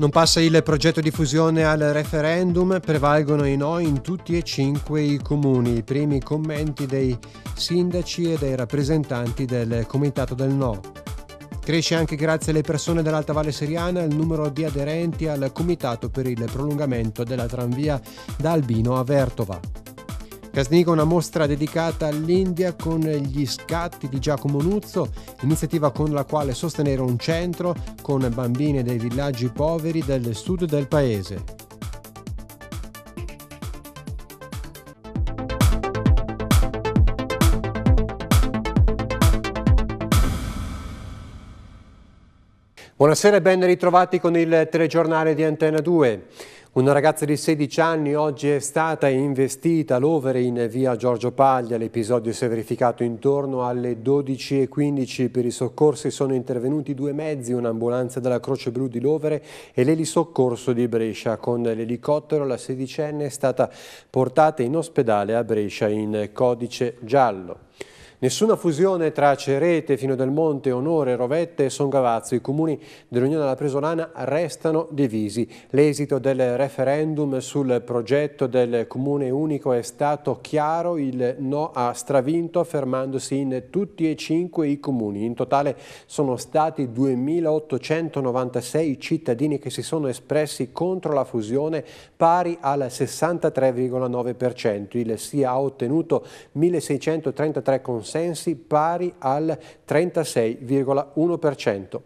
Non passa il progetto di fusione al referendum, prevalgono i no in tutti e cinque i comuni. I primi commenti dei sindaci e dei rappresentanti del comitato del no. Cresce anche grazie alle persone dell'Alta Valle Seriana il numero di aderenti al comitato per il prolungamento della tranvia da Albino a Vertova. Casnigo una mostra dedicata all'India con gli scatti di Giacomo Nuzzo, iniziativa con la quale sostenere un centro con bambine dei villaggi poveri del sud del paese. Buonasera e ben ritrovati con il telegiornale di Antena 2. Una ragazza di 16 anni oggi è stata investita all'overe in via Giorgio Paglia. L'episodio si è verificato intorno alle 12.15. Per i soccorsi sono intervenuti due mezzi, un'ambulanza della Croce Blu di Lovere e l'elisoccorso di Brescia. Con l'elicottero la sedicenne è stata portata in ospedale a Brescia in codice giallo. Nessuna fusione tra Cerete, Fino del Monte, Onore, Rovette e Son Gavazzo. I comuni dell'Unione della Presolana restano divisi. L'esito del referendum sul progetto del comune unico è stato chiaro. Il no ha stravinto fermandosi in tutti e cinque i comuni. In totale sono stati 2.896 cittadini che si sono espressi contro la fusione pari al 63,9%. Il SIA ha ottenuto 1.633 consensi consensi pari al 36,1%.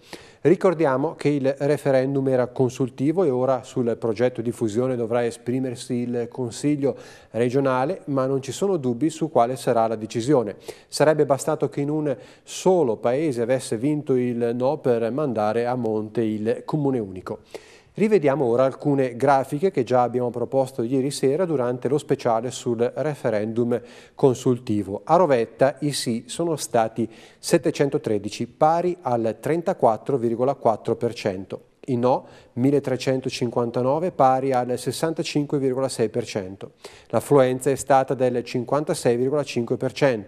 Ricordiamo che il referendum era consultivo e ora sul progetto di fusione dovrà esprimersi il Consiglio regionale, ma non ci sono dubbi su quale sarà la decisione. Sarebbe bastato che in un solo paese avesse vinto il no per mandare a monte il Comune unico. Rivediamo ora alcune grafiche che già abbiamo proposto ieri sera durante lo speciale sul referendum consultivo. A Rovetta i sì sono stati 713, pari al 34,4%, i no 1359, pari al 65,6%. L'affluenza è stata del 56,5%.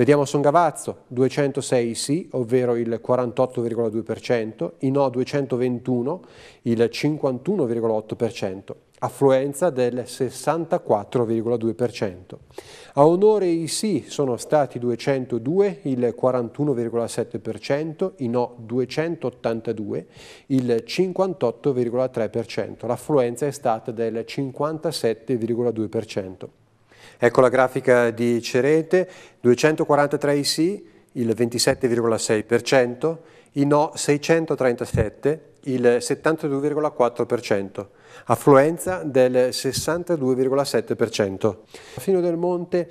Vediamo Songavazzo, 206 sì, ovvero il 48,2%, in no 221, il 51,8%, affluenza del 64,2%. A onore i sì sono stati 202, il 41,7%, in no 282, il 58,3%, l'affluenza è stata del 57,2%. Ecco la grafica di Cerete, 243 i sì, il 27,6%, i no 637, il 72,4%, affluenza del 62,7%. Fino del Monte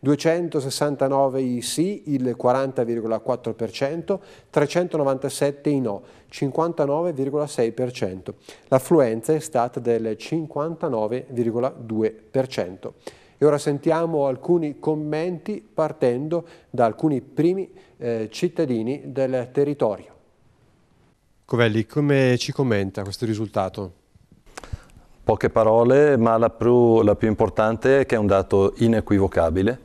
269 i sì, il 40,4%, 397 i no, 59,6%. L'affluenza è stata del 59,2%. E ora sentiamo alcuni commenti partendo da alcuni primi eh, cittadini del territorio. Covelli, come ci commenta questo risultato? Poche parole, ma la più, la più importante è che è un dato inequivocabile.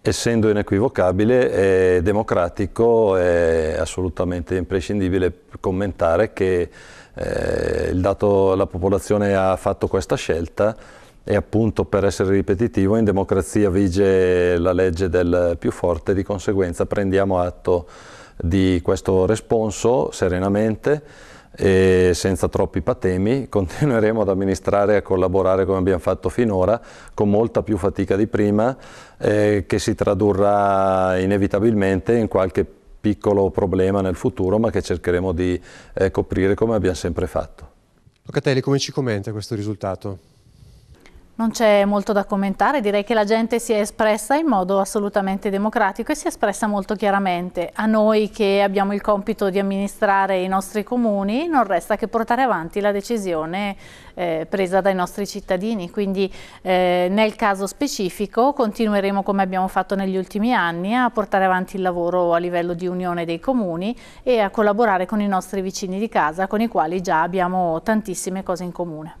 Essendo inequivocabile, è democratico, è assolutamente imprescindibile commentare che eh, dato, la popolazione ha fatto questa scelta e appunto per essere ripetitivo in democrazia vige la legge del più forte, di conseguenza prendiamo atto di questo responso serenamente e senza troppi patemi continueremo ad amministrare e a collaborare come abbiamo fatto finora con molta più fatica di prima eh, che si tradurrà inevitabilmente in qualche piccolo problema nel futuro ma che cercheremo di eh, coprire come abbiamo sempre fatto. Locatelli come ci commenta questo risultato? Non c'è molto da commentare, direi che la gente si è espressa in modo assolutamente democratico e si è espressa molto chiaramente. A noi che abbiamo il compito di amministrare i nostri comuni non resta che portare avanti la decisione eh, presa dai nostri cittadini, quindi eh, nel caso specifico continueremo come abbiamo fatto negli ultimi anni a portare avanti il lavoro a livello di unione dei comuni e a collaborare con i nostri vicini di casa con i quali già abbiamo tantissime cose in comune.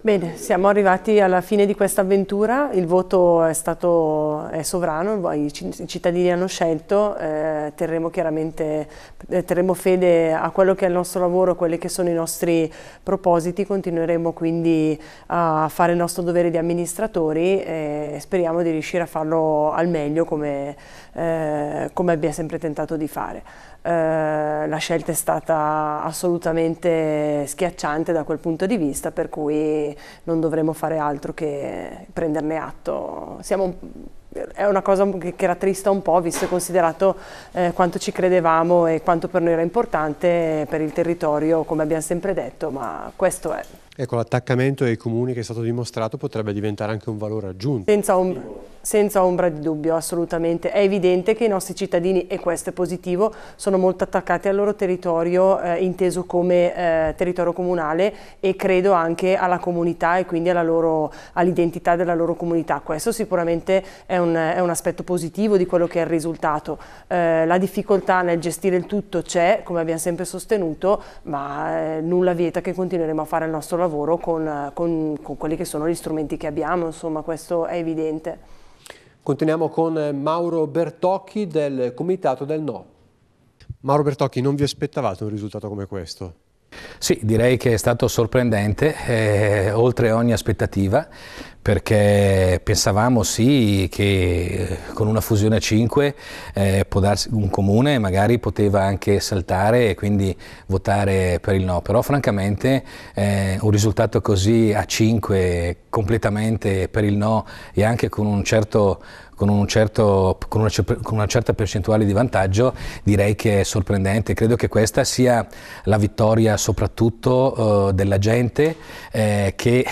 Bene, siamo arrivati alla fine di questa avventura, il voto è stato è sovrano, i cittadini hanno scelto, eh, terremo chiaramente eh, terremo fede a quello che è il nostro lavoro, a quelli che sono i nostri propositi, continueremo quindi a fare il nostro dovere di amministratori eh, e speriamo di riuscire a farlo al meglio come, eh, come abbia sempre tentato di fare. Eh, la scelta è stata assolutamente schiacciante da quel punto di vista, per cui non dovremmo fare altro che prenderne atto. Siamo, è una cosa che, era triste un po', visto e considerato eh, quanto ci credevamo e quanto per noi era importante per il territorio, come abbiamo sempre detto, ma questo è. Ecco, l'attaccamento ai comuni che è stato dimostrato potrebbe diventare anche un valore aggiunto. Senza un senza ombra di dubbio, assolutamente. È evidente che i nostri cittadini, e questo è positivo, sono molto attaccati al loro territorio, eh, inteso come eh, territorio comunale e credo anche alla comunità e quindi all'identità della loro comunità. Questo sicuramente è un, è un, aspetto positivo di quello che è il risultato. Eh, la difficoltà nel gestire il tutto c'è, come abbiamo sempre sostenuto, ma eh, nulla vieta che continueremo a fare il nostro lavoro con, con, con quelli che sono gli strumenti che abbiamo, insomma questo è evidente. Continuiamo con eh, Mauro Bertocchi del Comitato del No. Mauro Bertocchi, non vi aspettavate un risultato come questo? Sì, direi che è stato sorprendente, eh, oltre ogni aspettativa perché pensavamo sì che eh, con una fusione a 5 eh, un comune magari poteva anche saltare e quindi votare per il no, però francamente eh, un risultato così a 5 completamente per il no e anche con un certo con, un certo, con, una, cioè, con, una, certa percentuale di vantaggio direi che è sorprendente. Credo che questa sia la vittoria soprattutto eh, della gente eh, che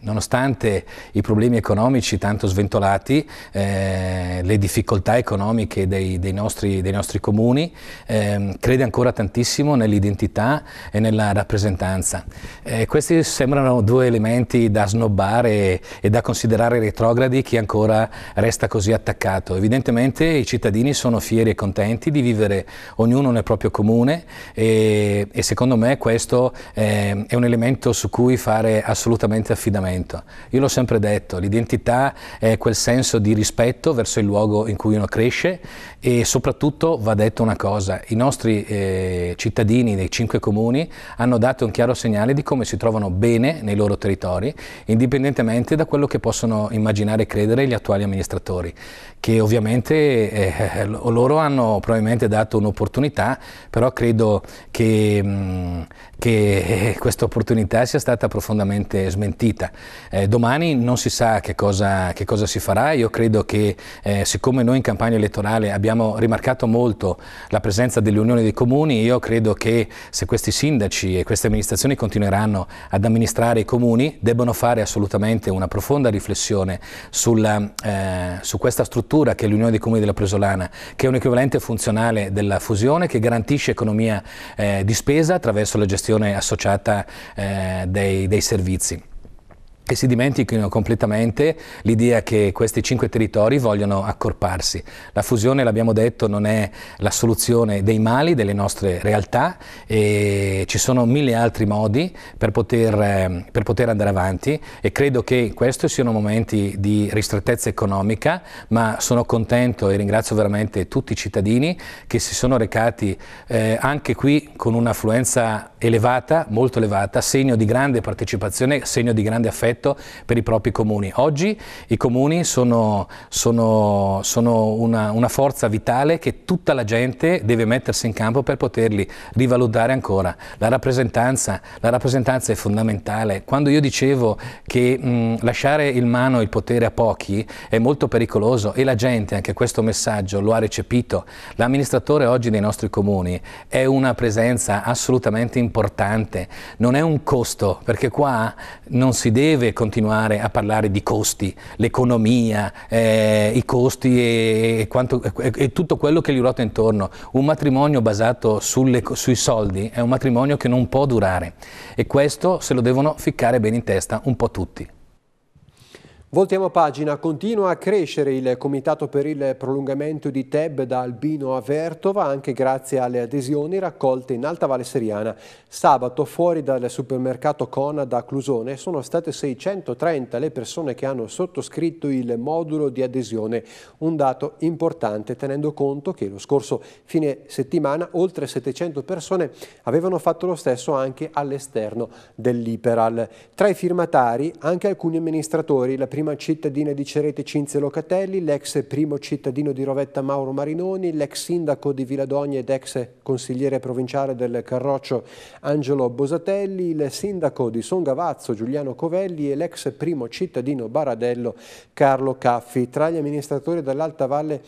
nonostante i problemi economici tanto sventolati, eh, le difficoltà economiche dei, dei, nostri, dei nostri, comuni, eh, crede ancora tantissimo nell'identità e nella rappresentanza. Eh, questi sembrano due elementi da snobbare e, e da considerare retrogradi chi ancora resta così attaccato. Evidentemente i cittadini sono fieri e contenti di vivere ognuno nel proprio comune e, e secondo me questo ehm, è un elemento su cui fare assolutamente affidamento momento. Io l'ho sempre detto, l'identità è quel senso di rispetto verso il luogo in cui uno cresce, e soprattutto va detto una cosa, i nostri eh, cittadini dei cinque comuni hanno dato un chiaro segnale di come si trovano bene nei loro territori, indipendentemente da quello che possono immaginare e credere gli attuali amministratori, che ovviamente eh, loro hanno probabilmente dato un'opportunità, però credo che, mh, mm, che eh, questa opportunità sia stata profondamente smentita. Eh, domani non si sa che cosa, che cosa, si farà, io credo che eh, siccome noi in campagna elettorale abbiamo abbiamo rimarcato molto la presenza dell'Unione dei Comuni, io credo che se questi sindaci e queste amministrazioni continueranno ad amministrare i comuni, debbano fare assolutamente una profonda riflessione sulla, eh, su questa struttura che è l'Unione dei Comuni della Presolana, che è un equivalente funzionale della fusione, che garantisce economia eh, di spesa attraverso la gestione associata eh, dei, dei servizi e si dimentichino completamente l'idea che questi cinque territori vogliono accorparsi. La fusione, l'abbiamo detto, non è la soluzione dei mali delle nostre realtà e ci sono mille altri modi per poter, ehm, per poter andare avanti e credo che questi siano momenti di ristrettezza economica, ma sono contento e ringrazio veramente tutti i cittadini che si sono recati eh, anche qui con un'affluenza elevata, molto elevata, segno di grande partecipazione, segno di grande affetto progetto per i propri comuni. Oggi i comuni sono, sono, sono una, una forza vitale che tutta la gente deve mettersi in campo per poterli rivalutare ancora. La rappresentanza, la rappresentanza è fondamentale. Quando io dicevo che mh, lasciare in mano il potere a pochi è molto pericoloso e la gente anche questo messaggio lo ha recepito, l'amministratore oggi dei nostri comuni è una presenza assolutamente importante, non è un costo perché qua non si deve continuare a parlare di costi, l'economia, eh, i costi e, e, quanto, e, e, tutto quello che gli ruota intorno. Un matrimonio basato sulle, sui soldi è un matrimonio che non può durare e questo se lo devono ficcare bene in testa un po' tutti. Voltiamo pagina, continua a crescere il Comitato per il prolungamento di Teb da Albino a Vertova anche grazie alle adesioni raccolte in Alta Valle Seriana. Sabato fuori dal supermercato Cona da Clusone sono state 630 le persone che hanno sottoscritto il modulo di adesione, un dato importante tenendo conto che lo scorso fine settimana oltre 700 persone avevano fatto lo stesso anche all'esterno dell'Iperal. Tra i firmatari anche alcuni amministratori, la prima prima cittadina di Cerete Cinzia Locatelli, l'ex primo cittadino di Rovetta Mauro Marinoni, l'ex sindaco di Viladogna ed ex consigliere provinciale del Carroccio Angelo Bosatelli, il sindaco di Songavazzo Giuliano Covelli e l'ex primo cittadino Baradello Carlo Caffi. Tra gli amministratori dell'Alta Valle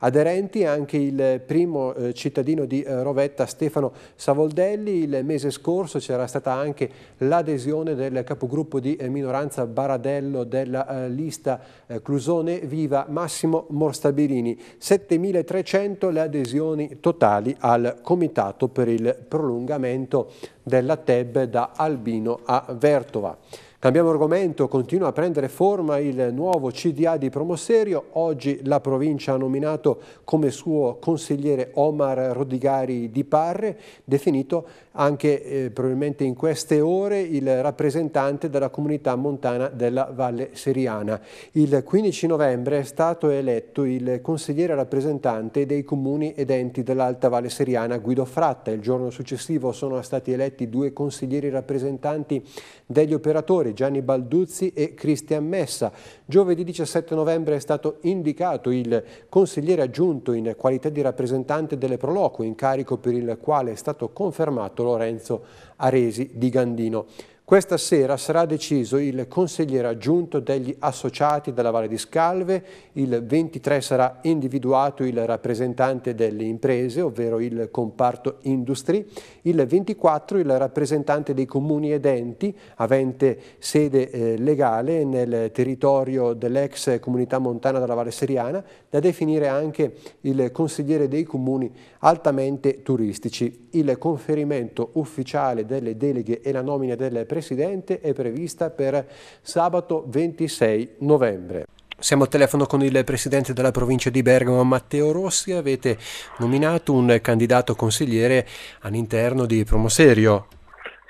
Aderenti anche il primo eh, cittadino di eh, Rovetta Stefano Savoldelli, il mese scorso c'era stata anche l'adesione del capogruppo di eh, minoranza Baradello della eh, lista eh, Clusone Viva Massimo Morstabilini, 7.300 le adesioni totali al comitato per il prolungamento della TEB da Albino a Vertova. Cambiamo argomento, continua a prendere forma il nuovo CDA di Promoserio. Oggi la provincia ha nominato come suo consigliere Omar Rodigari di Parre, definito anche eh, probabilmente in queste ore il rappresentante della comunità montana della Valle Seriana. Il 15 novembre è stato eletto il consigliere rappresentante dei comuni ed enti dell'Alta Valle Seriana Guido Fratta. Il giorno successivo sono stati eletti due consiglieri rappresentanti degli operatori Gianni Balduzzi e Cristian Messa. Giovedì 17 novembre è stato indicato il consigliere aggiunto in qualità di rappresentante delle Proloquo, incarico per il quale è stato confermato Lorenzo Aresi di Gandino. Questa sera sarà deciso il consigliere aggiunto degli associati della Valle di Scalve, il 23 sarà individuato il rappresentante delle imprese, ovvero il comparto industry, il 24 il rappresentante dei comuni ed enti, avente sede eh, legale nel territorio dell'ex comunità montana della Valle Seriana, da definire anche il consigliere dei comuni altamente turistici. Il conferimento ufficiale delle deleghe e la nomina delle presenze Presidente è prevista per sabato 26 novembre. Siamo al telefono con il presidente della provincia di Bergamo, Matteo Rossi. Avete nominato un candidato consigliere all'interno di Promoserio.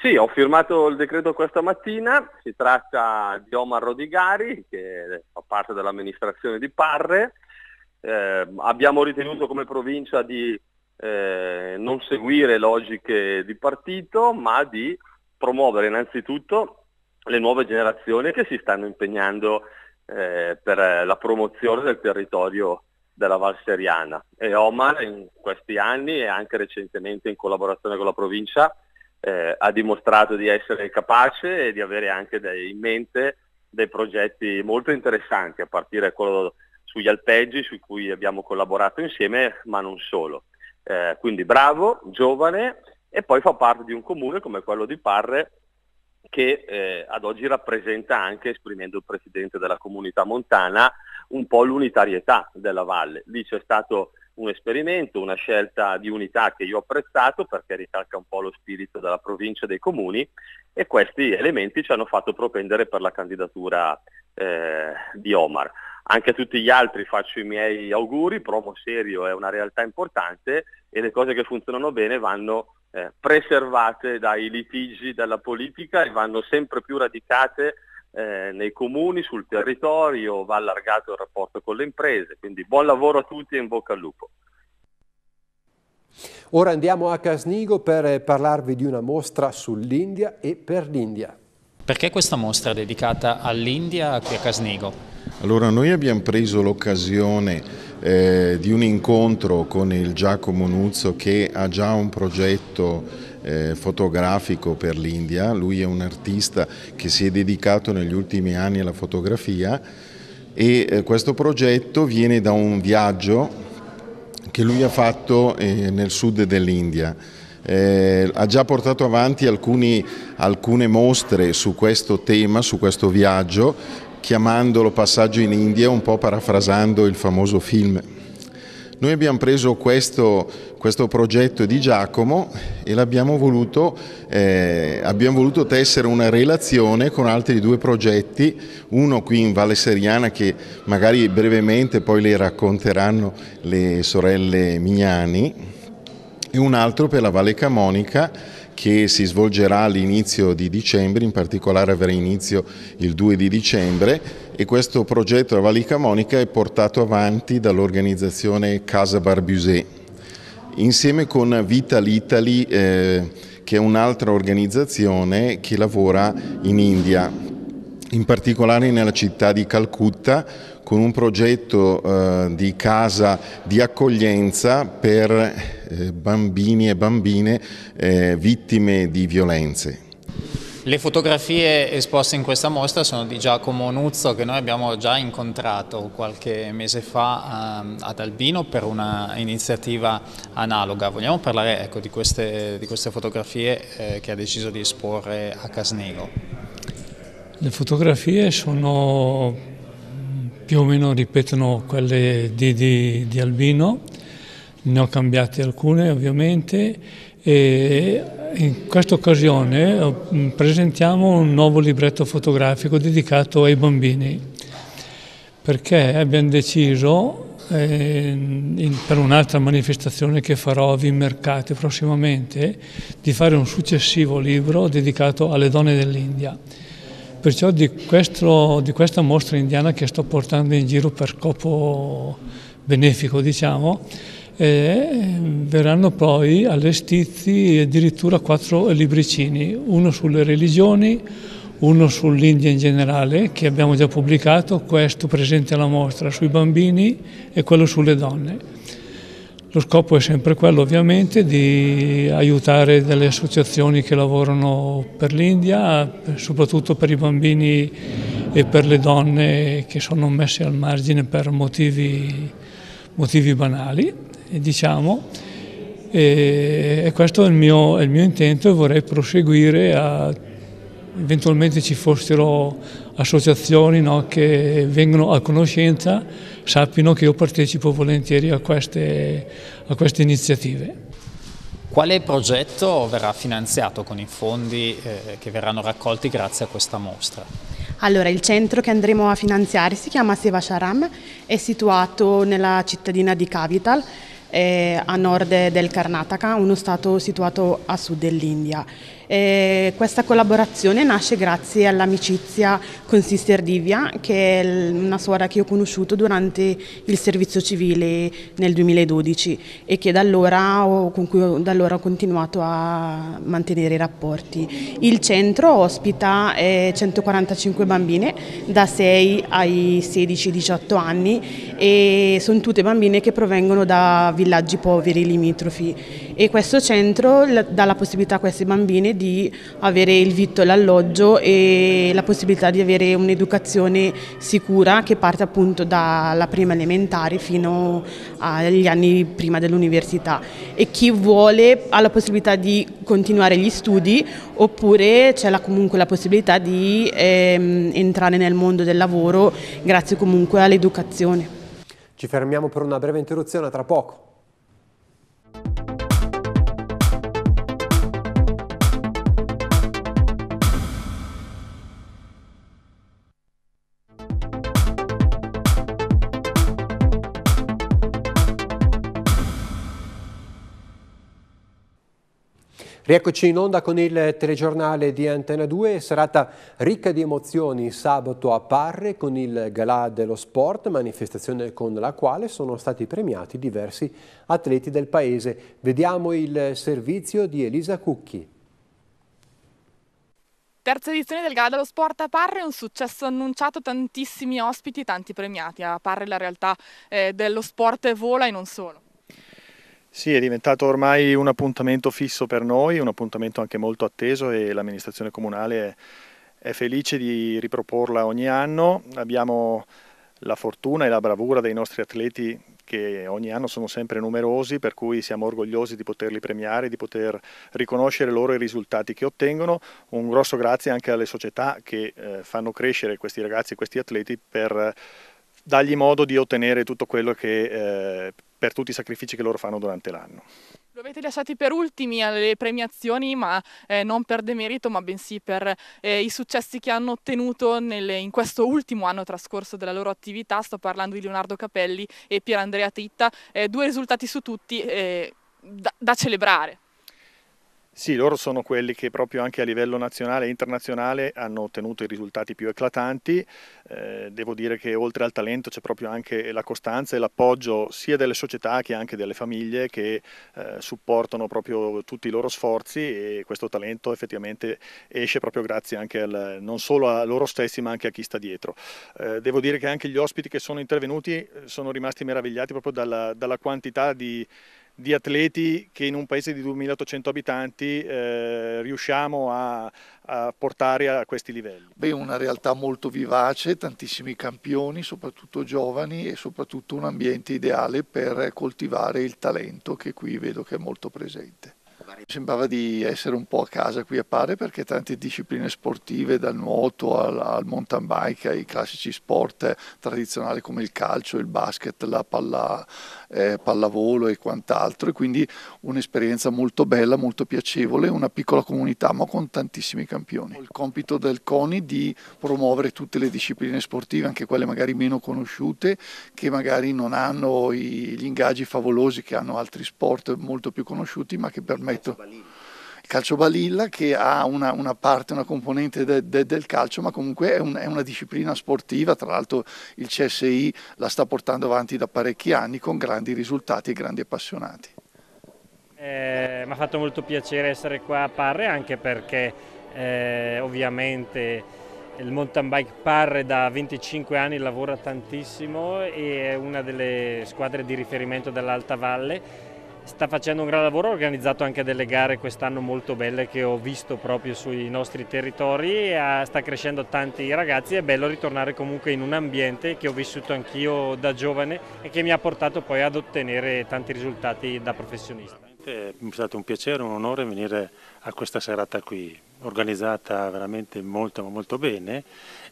Sì, ho firmato il decreto questa mattina. Si tratta di Omar Rodigari, che fa parte dell'amministrazione di Parre. Eh, abbiamo ritenuto come provincia di eh, non seguire logiche di partito, ma di promuovere innanzitutto le nuove generazioni che si stanno impegnando eh, per la promozione del territorio della Val Seriana e Omar in questi anni e anche recentemente in collaborazione con la provincia eh, ha dimostrato di essere capace e di avere anche dei, in mente dei progetti molto interessanti a partire da quello sugli alpeggi su cui abbiamo collaborato insieme ma non solo. Eh, quindi bravo, giovane e poi fa parte di un comune come quello di Parre che eh, ad oggi rappresenta anche, esprimendo il presidente della comunità montana, un po' l'unitarietà della valle. Lì c'è stato un esperimento, una scelta di unità che io ho apprezzato perché ricalca un po' lo spirito della provincia e dei comuni e questi elementi ci hanno fatto propendere per la candidatura eh, di Omar. Anche a tutti gli altri faccio i miei auguri, Promo Serio è una realtà importante e le cose che funzionano bene vanno eh, preservate dai litigi della politica e vanno sempre più radicate eh, nei comuni, sul territorio, va allargato il rapporto con le imprese. Quindi buon lavoro a tutti e in bocca al lupo. Ora andiamo a Casnigo per parlarvi di una mostra sull'India e per l'India. Perché questa mostra è dedicata all'India qui a Casnego? Allora noi abbiamo preso l'occasione eh, di un incontro con il Giacomo Nuzzo che ha già un progetto eh, fotografico per l'India, lui è un artista che si è dedicato negli ultimi anni alla fotografia e eh, questo progetto viene da un viaggio che lui ha fatto eh, nel sud dell'India eh, ha già portato avanti alcuni, alcune mostre su questo tema, su questo viaggio, chiamandolo Passaggio in India, un po' parafrasando il famoso film. Noi abbiamo preso questo, questo progetto di Giacomo e l'abbiamo voluto, eh, abbiamo voluto tessere una relazione con altri due progetti, uno qui in Valle Seriana che magari brevemente poi le racconteranno le sorelle Mignani, e un altro per la Valle Camonica che si svolgerà all'inizio di dicembre, in particolare avrà inizio il 2 di dicembre e questo progetto La Valle Camonica è portato avanti dall'organizzazione Casa Barbusé insieme con Vital Italy eh, che è un'altra organizzazione che lavora in India, in particolare nella città di Calcutta con un progetto eh, di casa di accoglienza per eh, bambini e bambine eh, vittime di violenze. Le fotografie esposte in questa mostra sono di Giacomo Nuzzo che noi abbiamo già incontrato qualche mese fa ehm, ad Albino per una iniziativa analoga. Vogliamo parlare ecco, di, queste, di, queste, fotografie eh, che ha deciso di esporre a Casnego? Le fotografie sono più o meno ripetono quelle di, di, di Albino, ne ho cambiate alcune ovviamente e in questa occasione eh, presentiamo un nuovo libretto fotografico dedicato ai bambini perché abbiamo deciso eh, in, per un'altra manifestazione che farò a Vimercate prossimamente di fare un successivo libro dedicato alle donne dell'India Perciò di, questo, di questa mostra indiana che sto portando in giro per scopo benefico, diciamo, eh, verranno poi allestiti addirittura quattro libricini, uno sulle religioni, uno sull'India in generale, che abbiamo già pubblicato, questo presente alla mostra sui bambini e quello sulle donne. Lo scopo è sempre quello ovviamente di aiutare delle associazioni che lavorano per l'India, soprattutto per i bambini e per le donne che sono messe al margine per motivi, motivi banali, diciamo. E, e questo è il, mio, è il mio intento e vorrei proseguire a eventualmente ci fossero associazioni no, che vengono a conoscenza sappiano che io partecipo volentieri a queste, a queste iniziative. Quale progetto verrà finanziato con i fondi eh, che verranno raccolti grazie a questa mostra? Allora, il centro che andremo a finanziare si chiama Seva Sharam, è situato nella cittadina di Capital eh, a nord del Karnataka, uno stato situato a sud dell'India. Eh, questa collaborazione nasce grazie all'amicizia con Sister Divya, che è una suora che ho conosciuto durante il servizio civile nel 2012 e che da allora ho, con cui da allora ho continuato a mantenere i rapporti. Il centro ospita eh, 145 bambine da 6 ai 16-18 anni e sono tutte bambine che provengono da villaggi poveri limitrofi e questo centro dà la possibilità a questi bambini di avere il vitto e l'alloggio e la possibilità di avere un'educazione sicura che parte appunto dalla prima elementare fino agli anni prima dell'università e chi vuole ha la possibilità di continuare gli studi oppure c'è comunque la possibilità di ehm, entrare nel mondo del lavoro grazie comunque all'educazione. Ci fermiamo per una breve interruzione tra poco. Rieccoci in onda con il telegiornale di Antena 2, serata ricca di emozioni sabato a Parre con il Galà dello Sport, manifestazione con la quale sono stati premiati diversi atleti del paese. Vediamo il servizio di Elisa Cucchi. Terza edizione del Gala dello Sport a Parre, un successo annunciato, tantissimi ospiti, tanti premiati. A Parre la realtà eh, dello sport vola e non solo. Sì, è diventato ormai un appuntamento fisso per noi, un appuntamento anche molto atteso e l'amministrazione comunale è, è felice di riproporla ogni anno. Abbiamo la fortuna e la bravura dei nostri atleti che ogni anno sono sempre numerosi, per cui siamo orgogliosi di poterli premiare, di poter riconoscere loro i risultati che ottengono. Un grosso grazie anche alle società che eh, fanno crescere questi ragazzi, e questi atleti per dargli modo di ottenere tutto quello che eh, per tutti i sacrifici che loro fanno durante l'anno. Lo avete lasciati per ultimi alle premiazioni, ma eh, non per demerito, ma bensì per eh, i successi che hanno ottenuto nelle, in questo ultimo anno trascorso della loro attività. Sto parlando di Leonardo Capelli e Pierandrea Titta, eh, due risultati su tutti eh, da, da celebrare. Sì, loro sono quelli che proprio anche a livello nazionale e internazionale hanno ottenuto i risultati più eclatanti. Eh, devo dire che oltre al talento c'è proprio anche la costanza e l'appoggio sia delle società che anche delle famiglie che eh, supportano proprio tutti i loro sforzi e questo talento effettivamente esce proprio grazie anche al, non solo a loro stessi ma anche a chi sta dietro. Eh, devo dire che anche gli ospiti che sono intervenuti eh, sono rimasti meravigliati proprio dalla, dalla quantità di di atleti che in un paese di 2800 abitanti eh, riusciamo a, a, portare a questi livelli? Beh, una realtà molto vivace, tantissimi campioni, soprattutto giovani e soprattutto un ambiente ideale per coltivare il talento che qui vedo che è molto presente. Sembrava di essere un po' a casa qui a Pare perché tante discipline sportive, dal nuoto al, al mountain bike, ai classici sport tradizionali come il calcio, il basket, la palla eh, pallavolo e quant'altro e quindi un'esperienza molto bella, molto piacevole, una piccola comunità ma con tantissimi campioni. Il compito del CONI è di promuovere tutte le discipline sportive, anche quelle magari meno conosciute, che magari non hanno i, gli ingaggi favolosi che hanno altri sport molto più conosciuti ma che permettono calcio balilla che ha una, una parte, una componente de, de, del calcio, ma comunque è, un, è, una disciplina sportiva, tra l'altro il CSI la sta portando avanti da parecchi anni con grandi risultati e grandi appassionati. Eh, mi ha fatto molto piacere essere qua a Parre anche perché eh, ovviamente il mountain bike Parre da 25 anni lavora tantissimo e è una delle squadre di riferimento dell'Alta Valle sta facendo un gran lavoro, ha organizzato anche delle gare quest'anno molto belle che ho visto proprio sui nostri territori, ah, sta crescendo tanti ragazzi, è bello ritornare comunque in un ambiente che ho vissuto anch'io da giovane e che mi ha portato poi ad ottenere tanti risultati da professionista. È stato un piacere, un onore venire a questa serata qui, organizzata veramente molto molto bene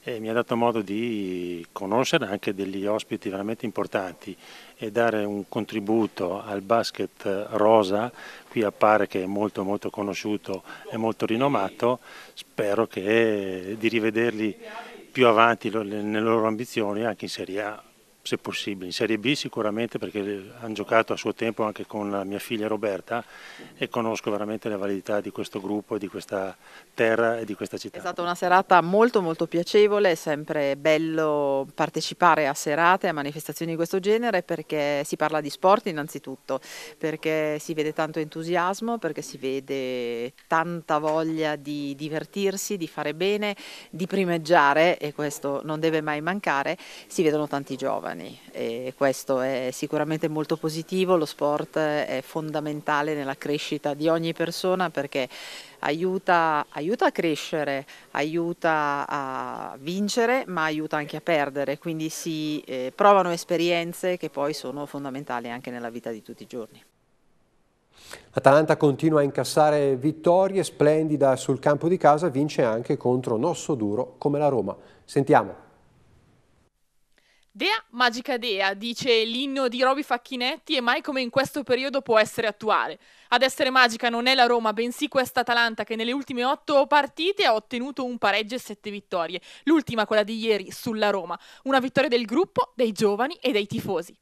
e mi ha dato modo di conoscere anche degli ospiti veramente importanti e dare un contributo al basket rosa, qui appare che è molto molto conosciuto e molto rinomato, spero che, di rivederli più avanti nelle loro ambizioni anche in Serie A se possibile, in Serie B sicuramente perché hanno giocato a suo tempo anche con la mia figlia Roberta e conosco veramente la validità di questo gruppo, di questa terra e di questa città. È stata una serata molto molto piacevole, è sempre bello partecipare a serate, a manifestazioni di questo genere perché si parla di sport innanzitutto, perché si vede tanto entusiasmo, perché si vede tanta voglia di divertirsi, di fare bene, di primeggiare e questo non deve mai mancare, si vedono tanti giovani giovani e questo è sicuramente molto positivo, lo sport è fondamentale nella crescita di ogni persona perché aiuta, aiuta a crescere, aiuta a vincere ma aiuta anche a perdere, quindi si eh, provano esperienze che poi sono fondamentali anche nella vita di tutti i giorni. Atalanta continua a incassare vittorie, splendida sul campo di casa, vince anche contro Nosso Duro come la Roma. Sentiamo. Dea Magica Dea, dice l'inno di Roby Facchinetti e mai come in questo periodo può essere attuale. Ad essere magica non è la Roma, bensì questa Atalanta che nelle ultime otto partite ha ottenuto un pareggio e sette vittorie, l'ultima quella di ieri sulla Roma, una vittoria del gruppo, dei giovani e dei tifosi.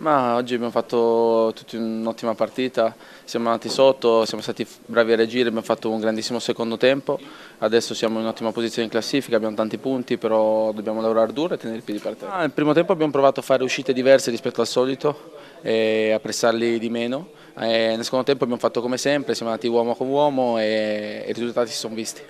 Ma oggi abbiamo fatto tutti un'ottima partita, siamo andati sotto, siamo stati bravi a reagire, abbiamo fatto un grandissimo secondo tempo, adesso siamo in un'ottima posizione in classifica, abbiamo tanti punti, però dobbiamo lavorare duro e tenere i piedi per terra. Ah, nel primo tempo abbiamo provato a fare uscite diverse rispetto al solito, e a pressarli di meno, e eh, nel secondo tempo abbiamo fatto come sempre, siamo andati uomo con uomo e i risultati si sono visti.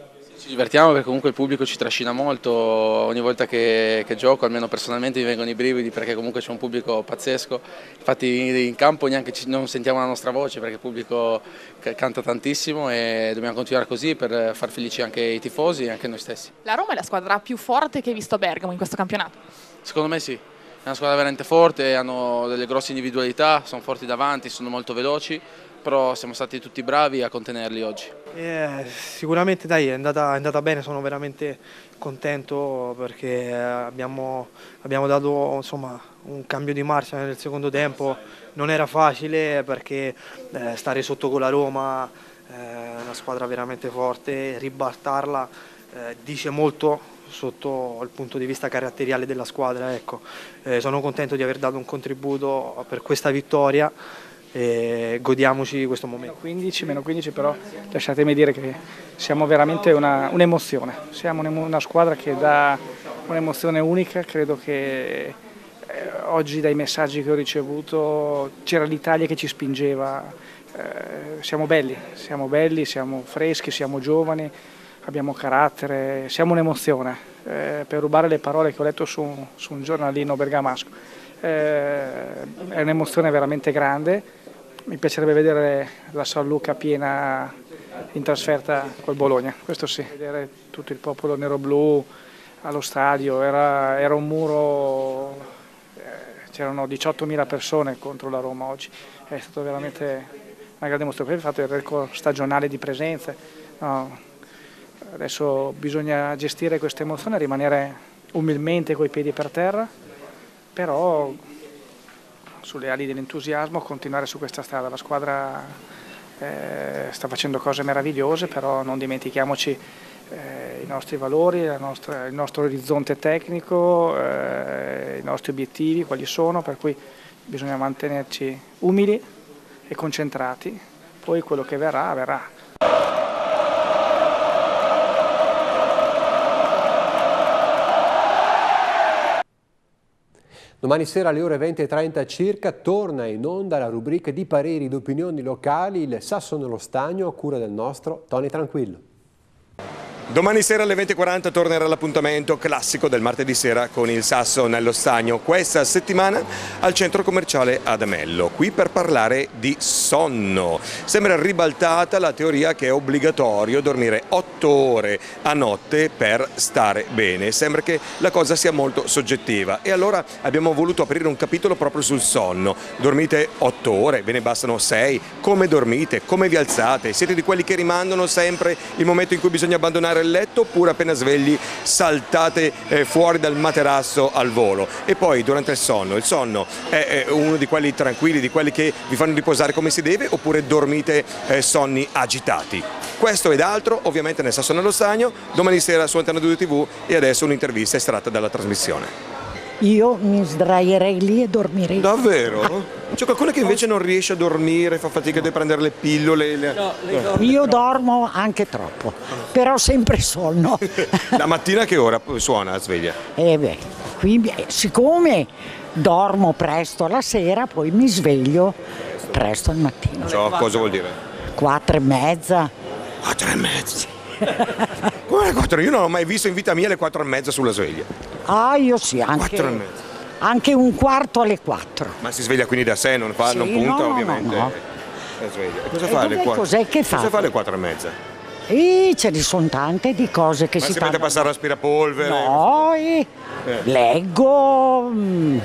Ci divertiamo perché comunque il pubblico ci trascina molto, ogni volta che, che gioco, almeno personalmente mi vengono i brividi perché comunque c'è un pubblico pazzesco, infatti in campo neanche ci, non sentiamo la nostra voce perché il pubblico canta tantissimo e dobbiamo continuare così per far felici anche i tifosi e anche noi stessi. La Roma è la squadra più forte che hai visto a Bergamo in questo campionato? Secondo me sì, è una squadra veramente forte, hanno delle grosse individualità, sono forti davanti, sono molto veloci, però siamo stati tutti bravi a contenerli oggi. Eh, sicuramente dai, è andata, è andata, bene, sono veramente contento perché abbiamo, abbiamo dato insomma, un cambio di marcia nel secondo tempo, non era facile perché eh, stare sotto con la Roma eh, una squadra veramente forte, ribaltarla eh, dice molto sotto il punto di vista caratteriale della squadra. Ecco. Eh, sono contento di aver dato un contributo per questa vittoria godiamoci questo momento. 15, meno 15 però lasciatemi dire che siamo veramente un'emozione, siamo una squadra che dà un'emozione unica, credo che eh, oggi dai messaggi che ho ricevuto c'era l'Italia che ci spingeva, eh, siamo belli, siamo belli, siamo freschi, siamo giovani, abbiamo carattere, siamo un'emozione, eh, per rubare le parole che ho letto su, su un giornalino bergamasco, eh, è un'emozione veramente grande mi piacerebbe vedere la San Luca piena in trasferta col Bologna, questo sì. Vedere tutto il popolo nero-blu allo stadio, era, era un muro, eh, c'erano 18.000 persone contro la Roma oggi, è stato veramente una grande mostrazione, poi fatto il record stagionale di presenze, no. adesso bisogna gestire questa emozione, rimanere umilmente coi piedi per terra, però sulle ali dell'entusiasmo, continuare su questa strada. La squadra eh, sta facendo cose meravigliose, però non dimentichiamoci eh, i nostri valori, nostra, il nostro orizzonte tecnico, eh, i nostri obiettivi, quali sono, per cui bisogna mantenerci umili e concentrati, poi quello che verrà, verrà. Domani sera alle ore 20.30 circa torna in onda la rubrica di pareri ed opinioni locali il Sasso nello Stagno a cura del nostro Tony Tranquillo. Domani sera alle 20.40 tornerà l'appuntamento classico del martedì sera con il Sasso nello Stagno, questa settimana al centro commerciale Adamello, qui per parlare di sonno. Sembra ribaltata la teoria che è obbligatorio dormire 8 ore a notte per stare bene, sembra che la cosa sia molto soggettiva e allora abbiamo voluto aprire un capitolo proprio sul sonno. Dormite 8 ore, ve ne bastano 6, come dormite, come vi alzate, siete di quelli che rimandano sempre il momento in cui bisogna abbandonare lasciare il letto oppure appena svegli saltate eh, fuori dal materasso al volo. E poi durante il sonno, il sonno è, uno di quelli tranquilli, di quelli che vi fanno riposare come si deve oppure dormite eh, sonni agitati. Questo ed altro ovviamente nel Sassone allo Stagno, domani sera su Antena 2 TV e adesso un'intervista estratta dalla trasmissione. Io mi sdraierei lì e dormirei. Davvero? C'è qualcuno che invece non riesce a dormire, fa fatica no. a prendere le pillole? Le... No, le dorme Io dormo anche troppo, però sempre sonno. la mattina che ora suona la sveglia? Eh beh, qui, eh, siccome dormo presto la sera, poi mi sveglio presto al mattino. Ciò cioè, cosa vuol dire? Quattro e mezza. Quattro e mezza? Come le quattro? Io non ho mai visto in vita mia le quattro e mezza sulla sveglia. Ah, io sì, anche. Quattro e mezza anche un quarto alle quattro. Ma si sveglia quindi da sé, non, fa, sì, non punta no, ovviamente? No, no. Eh, e cosa e fa alle 4? Cos'è che fa? Cosa fa alle quattro e mezza? E ce ne sono tante di cose che Ma si, si fanno. Ma si mette a passare l'aspirapolvere? No, eh. eh leggo, mm,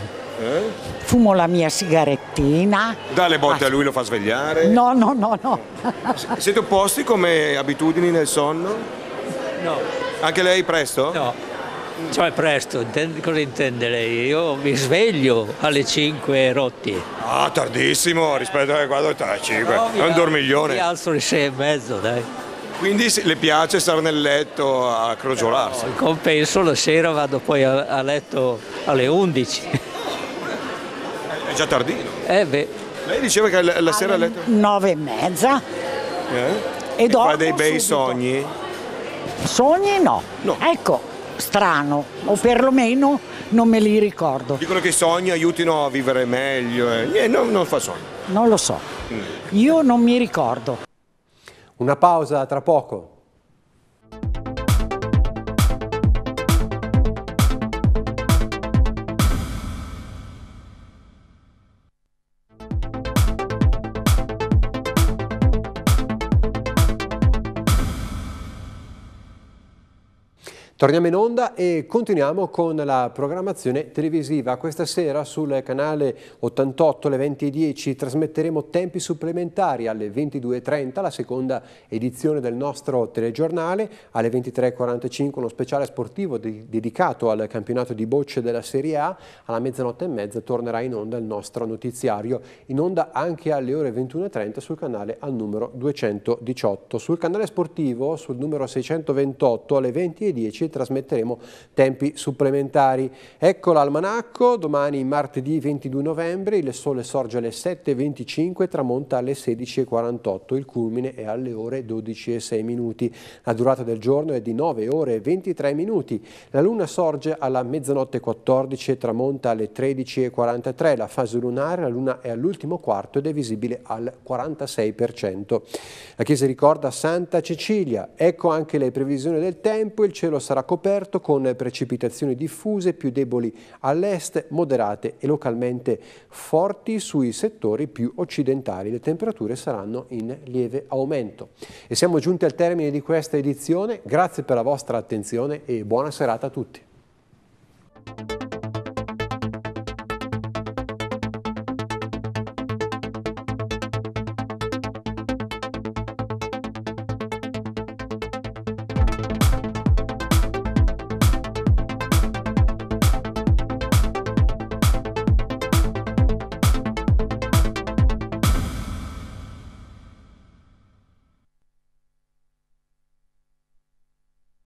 eh? fumo la mia sigarettina. Dà le botte ah. a lui, lo fa svegliare? No, no, no, no. Siete opposti come abitudini nel sonno? No. Anche lei presto? No. Cioè presto, intende, cosa intende lei? Io mi sveglio alle 5 rotti. Ah, tardissimo rispetto alle 4 alle 5, no, è un dormiglione. Mi alzo alle 6 e mezzo, dai. Quindi le piace stare nel letto a crogiolarsi? Però, in compenso la sera vado poi a, a letto alle 11. È, già tardino? Eh beh. Lei diceva che la, la sera a letto? 9 e mezza. Eh? E, e dormo fa dei bei subito. sogni? Sogni no. no. Ecco, strano, o perlomeno non me li ricordo. Dicono che i sogni aiutino a vivere meglio, eh. eh non, non fa sogno. Non lo so, mm. io non mi ricordo. Una pausa tra poco. Torniamo in onda e continuiamo con la programmazione televisiva. Questa sera sul canale 88 alle 20.10 trasmetteremo tempi supplementari alle 22.30 la seconda edizione del nostro telegiornale, alle 23.45 uno speciale sportivo de dedicato al campionato di bocce della Serie A, alla mezzanotte e mezza tornerà in onda il nostro notiziario, in onda anche alle ore 21.30 sul canale al numero 218. Sul canale sportivo, sul numero 628 alle 20.10 trasmetteremo tempi supplementari. Ecco l'almanacco, domani martedì 22 novembre il sole sorge alle 7.25 e tramonta alle 16.48, il culmine è alle ore 12.06 minuti. La durata del giorno è di 9 ore e 23 minuti. La luna sorge alla mezzanotte 14 e tramonta alle 13.43. La fase lunare, la luna è all'ultimo quarto ed è visibile al 46%. La chiesa ricorda Santa Cecilia. Ecco anche le previsioni del tempo, il cielo sarà sarà coperto con precipitazioni diffuse più deboli all'est, moderate e localmente forti sui settori più occidentali. Le temperature saranno in lieve aumento. E siamo giunti al termine di questa edizione. Grazie per la vostra attenzione e buona serata a tutti.